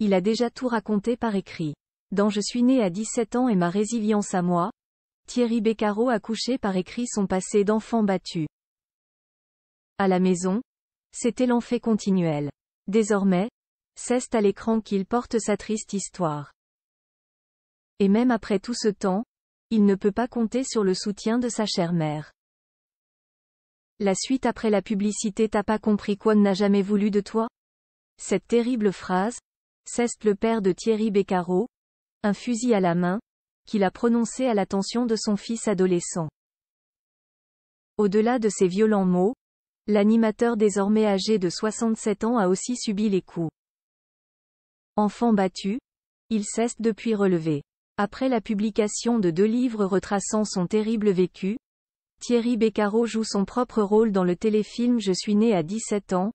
Il a déjà tout raconté par écrit. Dans Je suis né à 17 ans et ma résilience à moi, Thierry Beccaro a couché par écrit son passé d'enfant battu. À la maison, c'était l'enfer continuel. Désormais, c'est à l'écran qu'il porte sa triste histoire. Et même après tout ce temps, il ne peut pas compter sur le soutien de sa chère mère. La suite après la publicité t'as pas compris quoi n'a jamais voulu de toi Cette terrible phrase, Ceste le père de Thierry Beccaro, un fusil à la main, qu'il a prononcé à l'attention de son fils adolescent. Au-delà de ces violents mots, l'animateur désormais âgé de 67 ans a aussi subi les coups. Enfant battu, il cesse depuis relevé. Après la publication de deux livres retraçant son terrible vécu, Thierry Beccaro joue son propre rôle dans le téléfilm Je suis né à 17 ans,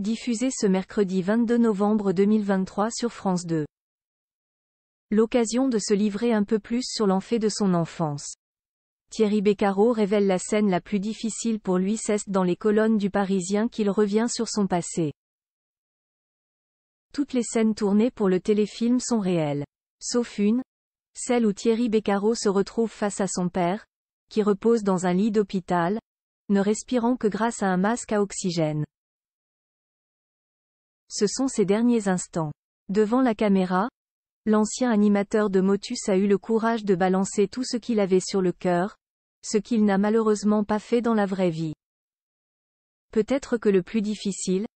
diffusé ce mercredi 22 novembre 2023 sur France 2. L'occasion de se livrer un peu plus sur l'enfer de son enfance. Thierry Beccaro révèle la scène la plus difficile pour lui c'est dans les colonnes du Parisien qu'il revient sur son passé. Toutes les scènes tournées pour le téléfilm sont réelles. Sauf une, celle où Thierry Beccaro se retrouve face à son père, qui repose dans un lit d'hôpital, ne respirant que grâce à un masque à oxygène. Ce sont ses derniers instants. Devant la caméra, l'ancien animateur de Motus a eu le courage de balancer tout ce qu'il avait sur le cœur, ce qu'il n'a malheureusement pas fait dans la vraie vie. Peut-être que le plus difficile,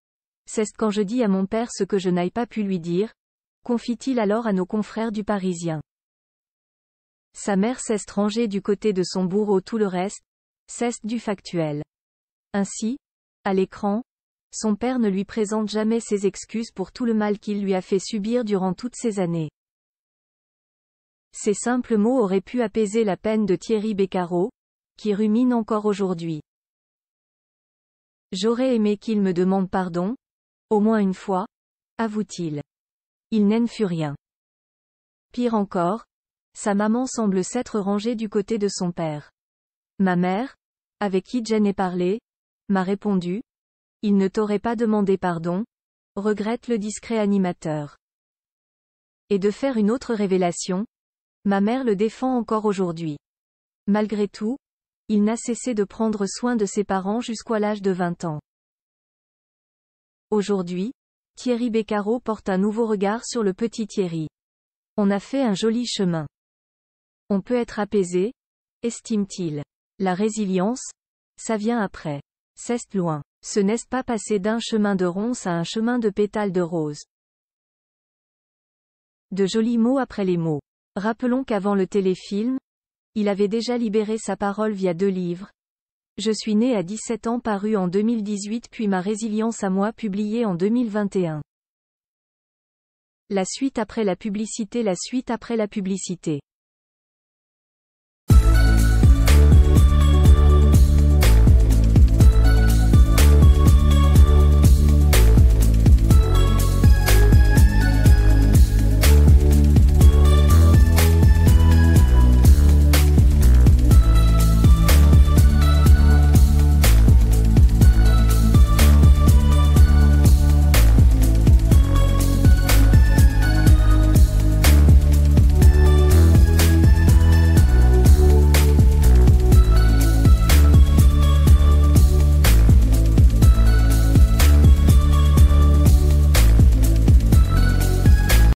c'est quand je dis à mon père ce que je n'ai pas pu lui dire, confie-t-il alors à nos confrères du Parisien. Sa mère cesse rangée du côté de son bourreau tout le reste, c'est du factuel. Ainsi, à l'écran, son père ne lui présente jamais ses excuses pour tout le mal qu'il lui a fait subir durant toutes ces années. Ces simples mots auraient pu apaiser la peine de Thierry Beccaro, qui rumine encore aujourd'hui. J'aurais aimé qu'il me demande pardon, au moins une fois, avoue-t-il. Il, n'aime fut rien. Pire encore, sa maman semble s'être rangée du côté de son père. Ma mère, avec qui Jen est parlé, m'a répondu, il ne t'aurait pas demandé pardon regrette le discret animateur. Et de faire une autre révélation Ma mère le défend encore aujourd'hui. Malgré tout, il n'a cessé de prendre soin de ses parents jusqu'à l'âge de 20 ans. Aujourd'hui, Thierry Beccaro porte un nouveau regard sur le petit Thierry. On a fait un joli chemin. On peut être apaisé, estime-t-il. La résilience, ça vient après. C'est loin. Ce n'est pas passer d'un chemin de ronces à un chemin de pétales de rose. De jolis mots après les mots. Rappelons qu'avant le téléfilm, il avait déjà libéré sa parole via deux livres. Je suis né à 17 ans paru en 2018 puis Ma résilience à moi publié en 2021. La suite après la publicité La suite après la publicité